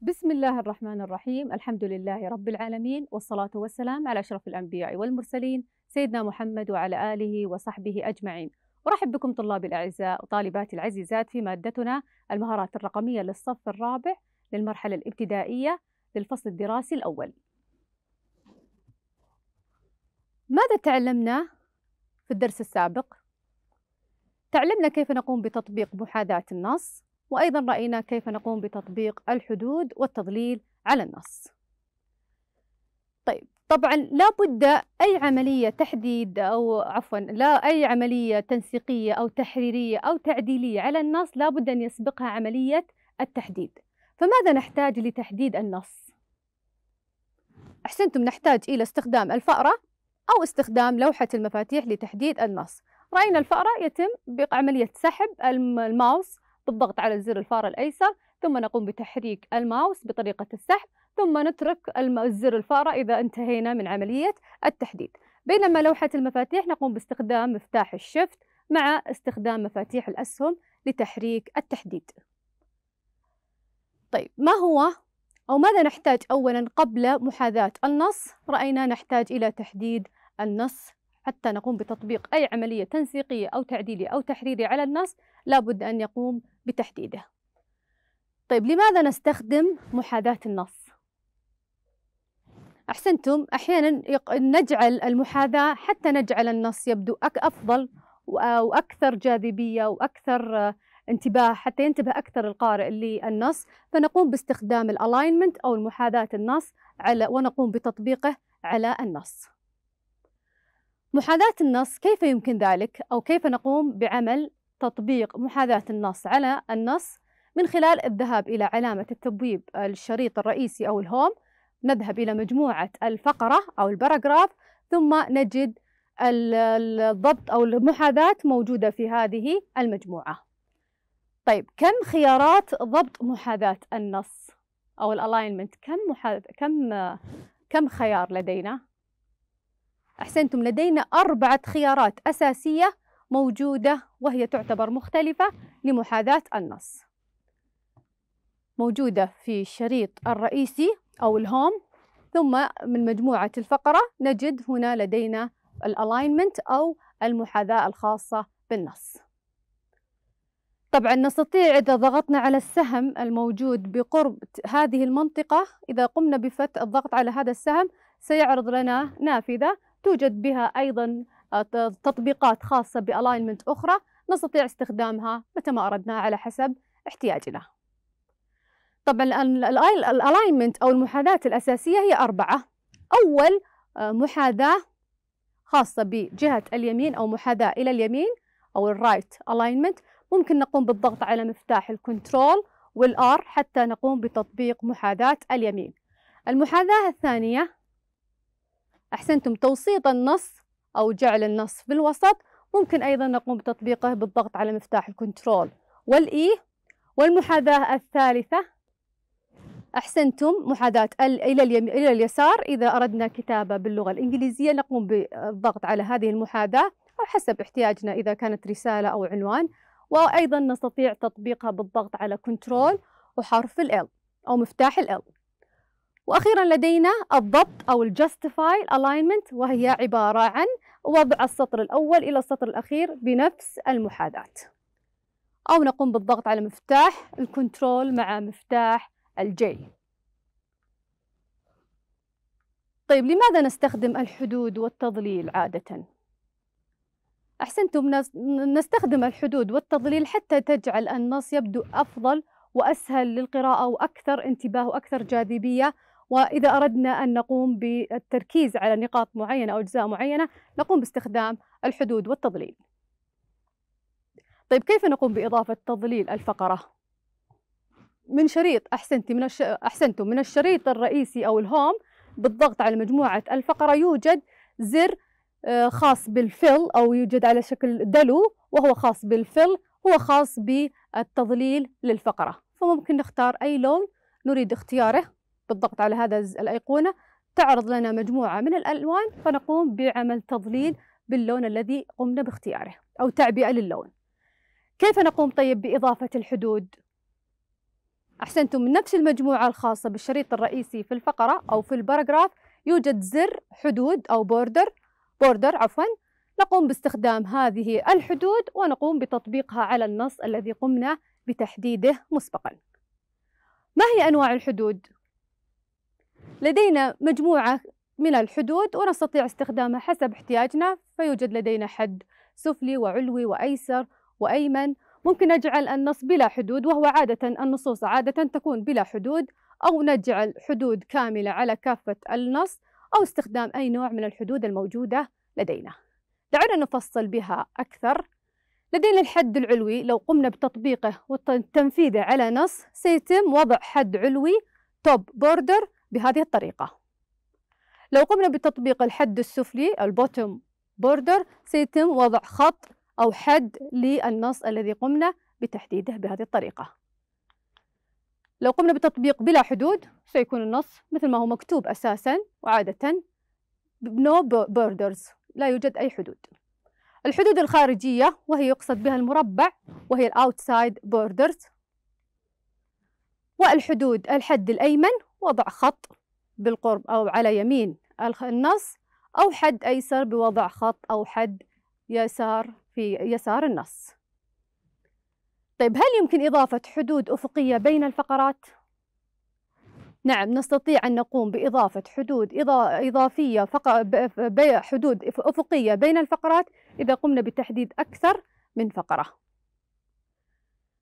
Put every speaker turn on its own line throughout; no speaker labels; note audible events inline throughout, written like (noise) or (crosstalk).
بسم الله الرحمن الرحيم الحمد لله رب العالمين والصلاة والسلام على أشرف الأنبياء والمرسلين سيدنا محمد وعلى آله وصحبه أجمعين أرحب بكم طلابي الأعزاء وطالباتي العزيزات في مادتنا المهارات الرقمية للصف الرابع للمرحلة الابتدائية للفصل الدراسي الأول ماذا تعلمنا في الدرس السابق؟ تعلمنا كيف نقوم بتطبيق محاذاة النص وأيضا رأينا كيف نقوم بتطبيق الحدود والتضليل على النص طيب طبعا لا بد أي عملية تحديد أو عفوا لا أي عملية تنسيقية أو تحريرية أو تعديلية على النص لا بد أن يسبقها عملية التحديد فماذا نحتاج لتحديد النص؟ أحسنتم نحتاج إلى استخدام الفأرة أو استخدام لوحة المفاتيح لتحديد النص رأينا الفأرة يتم بعملية سحب الماوس بالضغط على الزر الفار الأيسر ثم نقوم بتحريك الماوس بطريقة السحب ثم نترك الزر الفارة إذا انتهينا من عملية التحديد بينما لوحة المفاتيح نقوم باستخدام مفتاح الشفت مع استخدام مفاتيح الأسهم لتحريك التحديد طيب ما هو أو ماذا نحتاج أولا قبل محاذاة النص؟ رأينا نحتاج إلى تحديد النص حتى نقوم بتطبيق أي عملية تنسيقية أو تعديلية أو تحريرية على النص لابد أن يقوم بتحديده طيب لماذا نستخدم محاذاة النص؟ أحسنتم أحيانا نجعل المحاذاة حتى نجعل النص يبدو أفضل وأكثر جاذبية وأكثر آه، انتباه حتى ينتبه أكثر القارئ للنص فنقوم باستخدام الألاينمنت أو محاذاة النص على ونقوم بتطبيقه على النص محاذاة النص كيف يمكن ذلك أو كيف نقوم بعمل تطبيق محاذاة النص على النص من خلال الذهاب إلى علامة التبويب الشريط الرئيسي أو الهوم نذهب إلى مجموعة الفقرة أو الباراجراف ثم نجد الضبط أو المحاذاة موجودة في هذه المجموعة طيب كم خيارات ضبط محاذاة النص أو الألاينمنت كم محاذ... كم كم خيار لدينا أحسنتم لدينا أربعة خيارات أساسية موجودة وهي تعتبر مختلفة لمحاذاة النص موجودة في الشريط الرئيسي أو الهوم ثم من مجموعة الفقرة نجد هنا لدينا الألاينمنت أو المحاذاة الخاصة بالنص طبعا نستطيع إذا ضغطنا على السهم الموجود بقرب هذه المنطقة إذا قمنا بفتح الضغط على هذا السهم سيعرض لنا نافذة توجد بها أيضا آه، تطبيقات خاصة بألاينمنت أخرى نستطيع استخدامها متى ما أردنا على حسب احتياجنا طبعا الألاينمنت أو المحاذاة الأساسية هي أربعة أول آه، محاذاة خاصة بجهة اليمين أو محاذاة إلى اليمين أو الرايت ألاينمنت ممكن نقوم بالضغط على مفتاح الكنترول والآر حتى نقوم بتطبيق محاذاة اليمين المحاذاة الثانية أحسنتم توسيط النص أو جعل النص في الوسط ممكن أيضا نقوم بتطبيقه بالضغط على مفتاح الكنترول والإي e والمحاذاة الثالثة أحسنتم محاذاة إلى اليمين إلى اليسار إذا أردنا كتابة باللغة الإنجليزية نقوم بالضغط على هذه المحاذاة أو حسب احتياجنا إذا كانت رسالة أو عنوان وأيضا نستطيع تطبيقها بالضغط على كنترول وحرف ال أو مفتاح ال واخيرا لدينا الضبط او الجاستيفاي الاينمنت وهي عباره عن وضع السطر الاول الى السطر الاخير بنفس المحاذاه او نقوم بالضغط على مفتاح الكنترول مع مفتاح الجي طيب لماذا نستخدم الحدود والتضليل عادة؟ أحسنتم نستخدم الحدود والتضليل حتى تجعل النص يبدو أفضل وأسهل للقراءة وأكثر انتباه وأكثر جاذبية وإذا أردنا أن نقوم بالتركيز على نقاط معينة أو أجزاء معينة نقوم باستخدام الحدود والتضليل طيب كيف نقوم بإضافة تضليل الفقرة؟ من شريط أحسنتي من الش... أحسنتم من الشريط الرئيسي أو الهوم بالضغط على مجموعة الفقرة يوجد زر آه، خاص بالفل أو يوجد على شكل دلو وهو خاص بالفل هو خاص بالتضليل للفقرة فممكن نختار أي لون نريد اختياره بالضغط على هذا الأيقونة تعرض لنا مجموعة من الألوان فنقوم بعمل تضليل باللون الذي قمنا باختياره أو تعبئة للون كيف نقوم طيب بإضافة الحدود؟ أحسنتم من نفس المجموعة الخاصة بالشريط الرئيسي في الفقرة أو في الباراجراف يوجد زر حدود أو بوردر بوردر عفوا نقوم باستخدام هذه الحدود ونقوم بتطبيقها على النص الذي قمنا بتحديده مسبقا ما هي أنواع الحدود؟ لدينا مجموعة من الحدود ونستطيع استخدامها حسب احتياجنا فيوجد لدينا حد سفلي وعلوي وأيسر وأيمن ممكن نجعل النص بلا حدود وهو عادة النصوص عادة تكون بلا حدود أو نجعل حدود كاملة على كافة النص أو استخدام أي نوع من الحدود الموجودة لدينا دعونا نفصل بها أكثر لدينا الحد العلوي لو قمنا بتطبيقه وتنفيذه على نص سيتم وضع حد علوي توب بوردر بهذه الطريقة لو قمنا بتطبيق الحد السفلي البوتوم بوردر سيتم وضع خط أو حد للنص الذي قمنا بتحديده بهذه الطريقة لو قمنا بتطبيق بلا حدود سيكون النص مثل ما هو مكتوب أساسا وعادة no borders لا يوجد أي حدود الحدود الخارجية وهي يقصد بها المربع وهي الأوتسايد بوردرز والحدود الحد الأيمن وضع خط بالقرب أو على يمين النص أو حد أيسر بوضع خط أو حد يسار في يسار النص طيب هل يمكن إضافة حدود أفقية بين الفقرات؟ نعم نستطيع أن نقوم بإضافة حدود إضافية حدود أفقية بين الفقرات إذا قمنا بتحديد أكثر من فقرة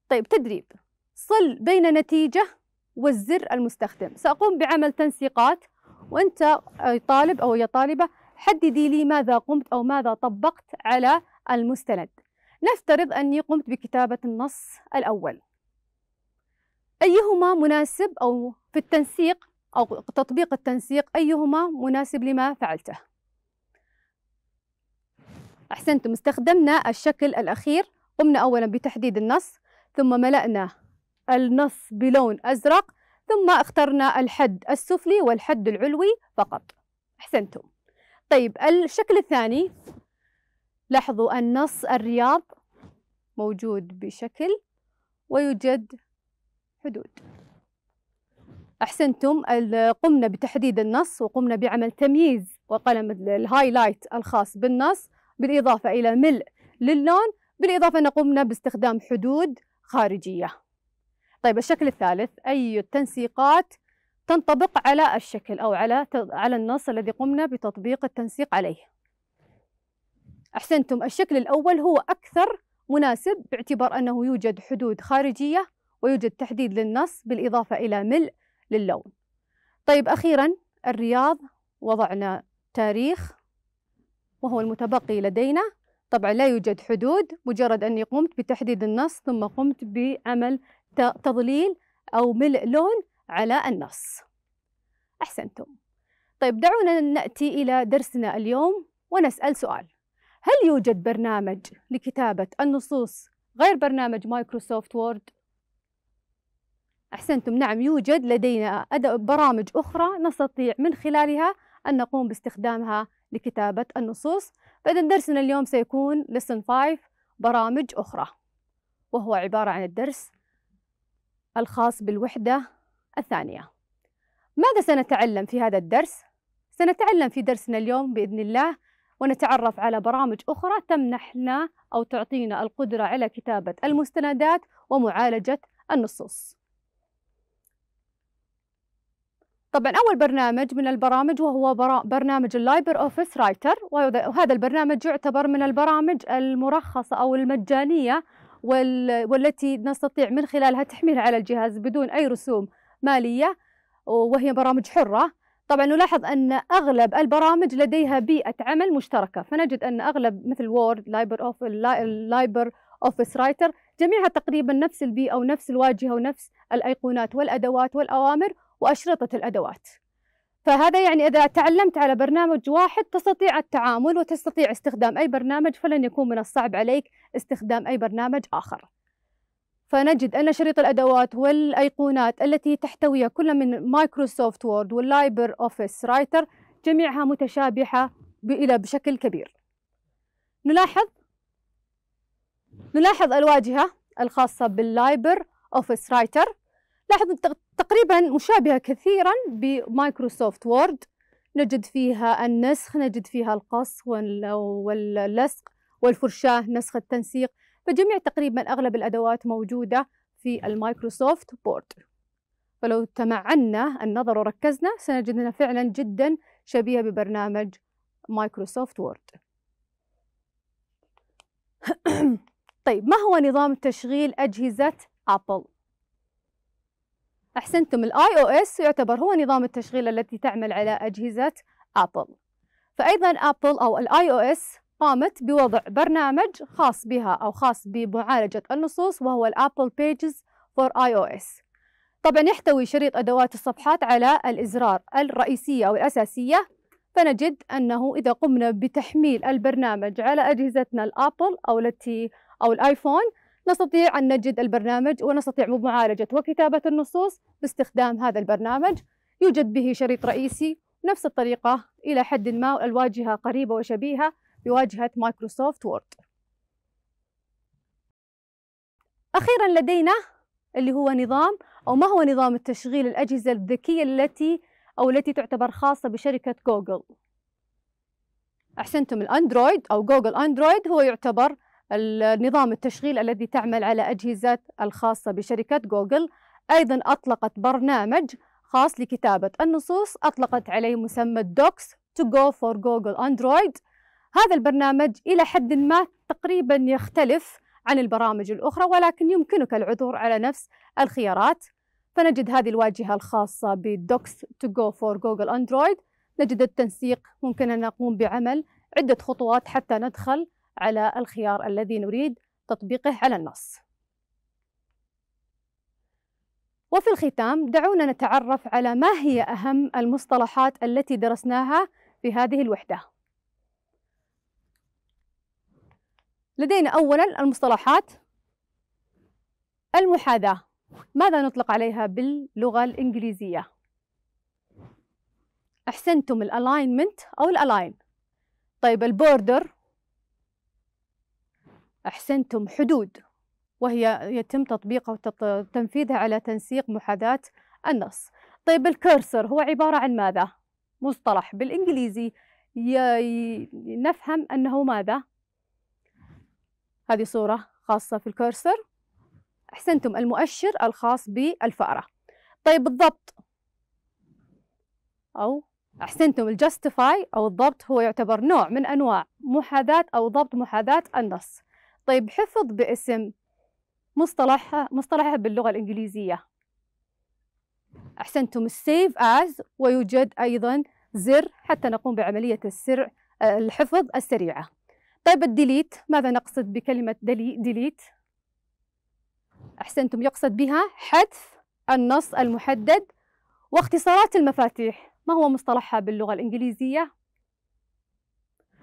طيب تدريب صل بين نتيجة والزر المستخدم سأقوم بعمل تنسيقات وأنت آه، طالب أو يا طالبة حددي لي ماذا قمت أو ماذا طبقت على المستند نفترض أني قمت بكتابة النص الأول أيهما مناسب أو في التنسيق أو تطبيق التنسيق أيهما مناسب لما فعلته أحسنتم استخدمنا الشكل الأخير قمنا أولا بتحديد النص ثم ملأناه النص بلون أزرق ثم اخترنا الحد السفلي والحد العلوي فقط أحسنتم طيب الشكل الثاني لاحظوا النص الرياض موجود بشكل ويوجد حدود أحسنتم قمنا بتحديد النص وقمنا بعمل تمييز وقلم الهايلايت الخاص بالنص بالإضافة إلى ملء للون بالإضافة أن قمنا باستخدام حدود خارجية طيب الشكل الثالث أي التنسيقات تنطبق على الشكل أو على على النص الذي قمنا بتطبيق التنسيق عليه أحسنتم الشكل الأول هو أكثر مناسب باعتبار أنه يوجد حدود خارجية ويوجد تحديد للنص بالإضافة إلى ملء للون طيب أخيرا الرياض وضعنا تاريخ وهو المتبقي لدينا طبعا لا يوجد حدود مجرد أني قمت بتحديد النص ثم قمت بعمل تضليل أو ملء لون على النص أحسنتم طيب دعونا نأتي إلى درسنا اليوم ونسأل سؤال هل يوجد برنامج لكتابة النصوص غير برنامج مايكروسوفت وورد؟ أحسنتم نعم يوجد لدينا برامج أخرى نستطيع من خلالها أن نقوم باستخدامها لكتابة النصوص فإذا درسنا اليوم سيكون لسن 5 برامج أخرى وهو عبارة عن الدرس الخاص بالوحدة الثانية ماذا سنتعلم في هذا الدرس؟ سنتعلم في درسنا اليوم بإذن الله ونتعرف على برامج أخرى تمنحنا أو تعطينا القدرة على كتابة المستندات ومعالجة النصوص طبعا أول برنامج من البرامج وهو برنامج اللايبر أوفيس رايتر وهذا البرنامج يعتبر من البرامج المرخصة أو المجانية والتي نستطيع من خلالها تحميلها على الجهاز بدون أي رسوم مالية وهي برامج حرة طبعا نلاحظ أن أغلب البرامج لديها بيئة عمل مشتركة فنجد أن أغلب مثل وورد لايبر أوف لايبر أوفيس رايتر جميعها تقريبا نفس البيئة ونفس الواجهة ونفس الأيقونات والأدوات والأوامر وأشرطة الأدوات فهذا يعني إذا تعلمت على برنامج واحد تستطيع التعامل وتستطيع استخدام أي برنامج فلن يكون من الصعب عليك استخدام أي برنامج آخر فنجد أن شريط الأدوات والأيقونات التي تحتويها كل من مايكروسوفت وورد واللايبر أوفيس رايتر جميعها متشابهة إلى بشكل كبير نلاحظ نلاحظ الواجهة الخاصة باللايبر أوفيس رايتر لاحظ تقريبا مشابهة كثيرا بمايكروسوفت وورد نجد فيها النسخ نجد فيها القص واللصق والفرشاة نسخ التنسيق فجميع تقريبا أغلب الأدوات موجودة في المايكروسوفت وورد فلو تمعنا النظر وركزنا سنجد أنها فعلا جدا شبيهة ببرنامج مايكروسوفت وورد (clears throat) طيب ما هو نظام تشغيل أجهزة أبل؟ أحسنتم الاي او اس يعتبر هو نظام التشغيل التي تعمل على أجهزة أبل فأيضا أبل أو الاي او اس قامت بوضع برنامج خاص بها أو خاص بمعالجة النصوص وهو الأبل بيجز فور اي او اس طبعا يحتوي شريط أدوات الصفحات على الإزرار الرئيسية أو الأساسية فنجد أنه إذا قمنا بتحميل البرنامج على أجهزتنا الأبل أو التي أو الآيفون نستطيع أن نجد البرنامج ونستطيع معالجة وكتابة النصوص باستخدام هذا البرنامج يوجد به شريط رئيسي نفس الطريقة إلى حد ما الواجهة قريبة وشبيهة بواجهة مايكروسوفت وورد أخيرا لدينا اللي هو نظام أو ما هو نظام التشغيل الأجهزة الذكية التي أو التي تعتبر خاصة بشركة جوجل أحسنتم الأندرويد أو جوجل أندرويد هو يعتبر النظام التشغيل الذي تعمل على أجهزة الخاصة بشركة جوجل أيضا أطلقت برنامج خاص لكتابة النصوص أطلقت عليه مسمى دوكس to go for Google Android هذا البرنامج إلى حد ما تقريبا يختلف عن البرامج الأخرى ولكن يمكنك العثور على نفس الخيارات فنجد هذه الواجهة الخاصة بدوكس to go for Google Android نجد التنسيق ممكن أن نقوم بعمل عدة خطوات حتى ندخل على الخيار الذي نريد تطبيقه على النص وفي الختام دعونا نتعرف على ما هي أهم المصطلحات التي درسناها في هذه الوحدة لدينا أولا المصطلحات المحاذاة ماذا نطلق عليها باللغة الإنجليزية؟ أحسنتم الألاينمنت أو الألاين طيب البوردر أحسنتم حدود وهي يتم تطبيقها وتنفيذها على تنسيق محاذاة النص طيب الكرسر هو عبارة عن ماذا؟ مصطلح بالإنجليزي نفهم أنه ماذا؟ هذه صورة خاصة في الكرسر أحسنتم المؤشر الخاص بالفأرة طيب الضبط أو أحسنتم الجاستيفاي أو الضبط هو يعتبر نوع من أنواع محاذاة أو ضبط محاذاة النص طيب حفظ باسم مصطلحها مصطلحها باللغة الإنجليزية أحسنتم السيف آز ويوجد أيضا زر حتى نقوم بعملية السرع آه، الحفظ السريعة طيب الديليت ماذا نقصد بكلمة ديليت أحسنتم يقصد بها حذف النص المحدد واختصارات المفاتيح ما هو مصطلحها باللغة الإنجليزية؟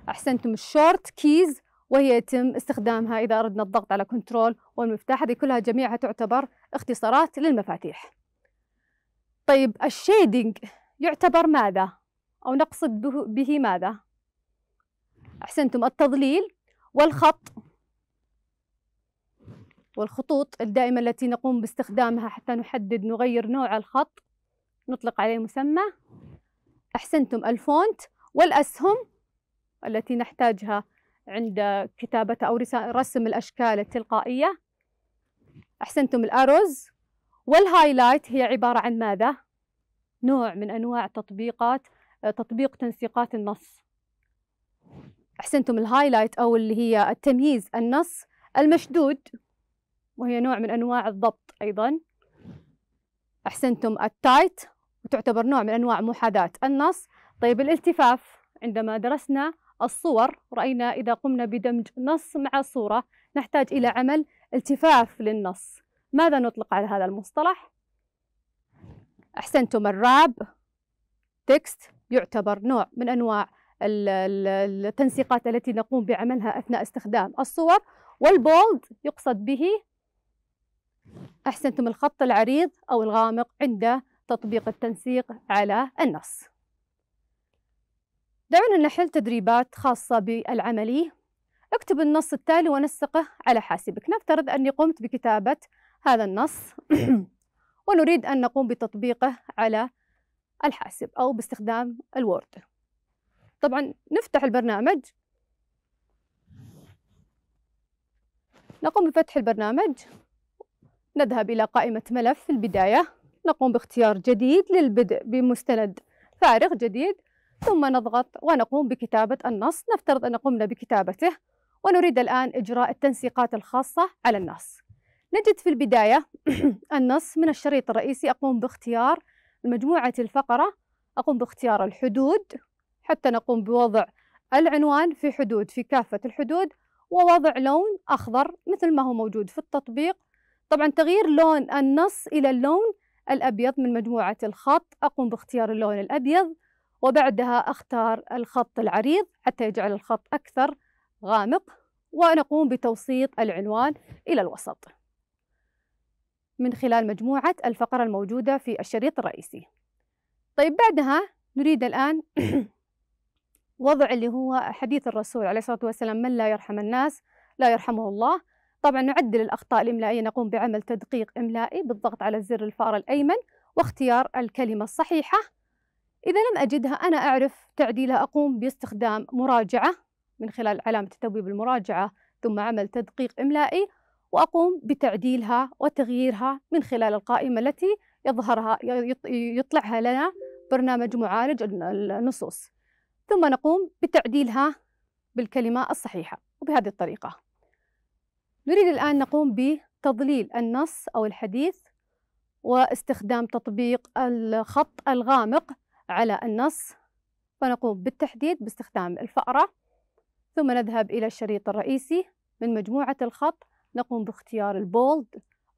أحسنتم الشورت كيز وهي يتم استخدامها إذا أردنا الضغط على كنترول والمفتاح هذه كلها جميعها تعتبر اختصارات للمفاتيح طيب الشيدنج يعتبر ماذا أو نقصد به ماذا أحسنتم التضليل والخط والخطوط الدائمة التي نقوم باستخدامها حتى نحدد نغير نوع الخط نطلق عليه مسمى أحسنتم الفونت والأسهم التي نحتاجها عند كتابة أو رسم الأشكال التلقائية أحسنتم الأرز والهايلايت هي عبارة عن ماذا؟ نوع من أنواع تطبيقات تطبيق تنسيقات النص أحسنتم الهايلايت أو اللي هي التمييز النص المشدود وهي نوع من أنواع الضبط أيضا أحسنتم التايت وتعتبر نوع من أنواع محاذاة النص طيب الالتفاف عندما درسنا الصور رأينا إذا قمنا بدمج نص مع صورة نحتاج إلى عمل التفاف للنص ماذا نطلق على هذا المصطلح؟ أحسنتم الراب تكست يعتبر نوع من أنواع التنسيقات التي نقوم بعملها أثناء استخدام الصور والبولد يقصد به أحسنتم الخط العريض أو الغامق عند تطبيق التنسيق على النص دعونا نحل تدريبات خاصة بالعملية اكتب النص التالي ونسقه على حاسبك نفترض أني قمت بكتابة هذا النص (clears throat) ونريد أن نقوم بتطبيقه على الحاسب أو باستخدام الوورد طبعا نفتح البرنامج نقوم بفتح البرنامج نذهب إلى قائمة ملف في البداية نقوم باختيار جديد للبدء بمستند فارغ جديد ثم نضغط ونقوم بكتابة النص نفترض أن قمنا بكتابته ونريد الآن إجراء التنسيقات الخاصة على النص نجد في البداية (clears throat) النص من الشريط الرئيسي أقوم باختيار مجموعة الفقرة أقوم باختيار الحدود حتى نقوم بوضع العنوان في حدود في كافة الحدود ووضع لون أخضر مثل ما هو موجود في التطبيق طبعا تغيير لون النص إلى اللون الأبيض من مجموعة الخط أقوم باختيار اللون الأبيض وبعدها أختار الخط العريض حتى يجعل الخط أكثر غامق ونقوم بتوسيط العنوان إلى الوسط من خلال مجموعة الفقرة الموجودة في الشريط الرئيسي طيب بعدها نريد الآن (coughs) وضع اللي هو حديث الرسول عليه الصلاة والسلام من لا يرحم الناس لا يرحمه الله طبعا نعدل الأخطاء الإملائية نقوم بعمل تدقيق إملائي بالضغط على الزر الفار الأيمن واختيار الكلمة الصحيحة إذا لم أجدها أنا أعرف تعديلها أقوم باستخدام مراجعة من خلال علامة تبويب المراجعة ثم عمل تدقيق إملائي وأقوم بتعديلها وتغييرها من خلال القائمة التي يظهرها يطلعها لنا برنامج معالج النصوص ثم نقوم بتعديلها بالكلمة الصحيحة وبهذه الطريقة نريد الآن نقوم بتضليل النص أو الحديث واستخدام تطبيق الخط الغامق على النص ونقوم بالتحديد باستخدام الفأرة ثم نذهب إلى الشريط الرئيسي من مجموعة الخط نقوم باختيار البولد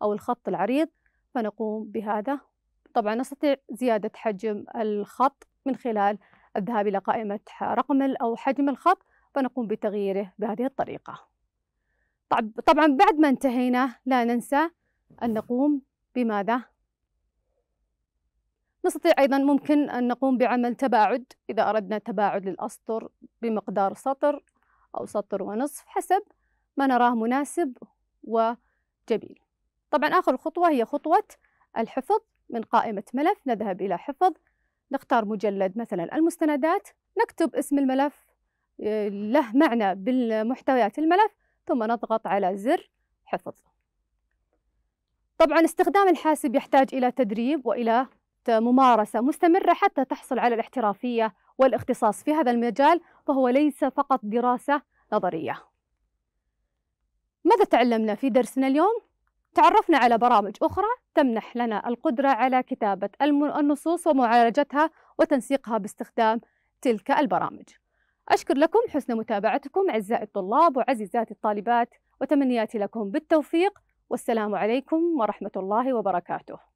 أو الخط العريض فنقوم بهذا طبعا نستطيع زيادة حجم الخط من خلال الذهاب إلى قائمة رقم أو حجم الخط فنقوم بتغييره بهذه الطريقة طبعا بعد ما انتهينا لا ننسى أن نقوم بماذا؟ نستطيع أيضا ممكن أن نقوم بعمل تباعد إذا أردنا تباعد للأسطر بمقدار سطر أو سطر ونصف حسب ما نراه مناسب وجميل طبعا آخر خطوة هي خطوة الحفظ من قائمة ملف نذهب إلى حفظ نختار مجلد مثلا المستندات نكتب اسم الملف آه، له معنى بالمحتويات الملف ثم نضغط على زر حفظ طبعا استخدام الحاسب يحتاج إلى تدريب وإلى ممارسة مستمرة حتى تحصل على الاحترافية والاختصاص في هذا المجال فهو ليس فقط دراسة نظرية ماذا تعلمنا في درسنا اليوم؟ تعرفنا على برامج أخرى تمنح لنا القدرة على كتابة النصوص ومعالجتها وتنسيقها باستخدام تلك البرامج أشكر لكم حسن متابعتكم أعزائي الطلاب وعزيزاتي الطالبات وتمنياتي لكم بالتوفيق والسلام عليكم ورحمة الله وبركاته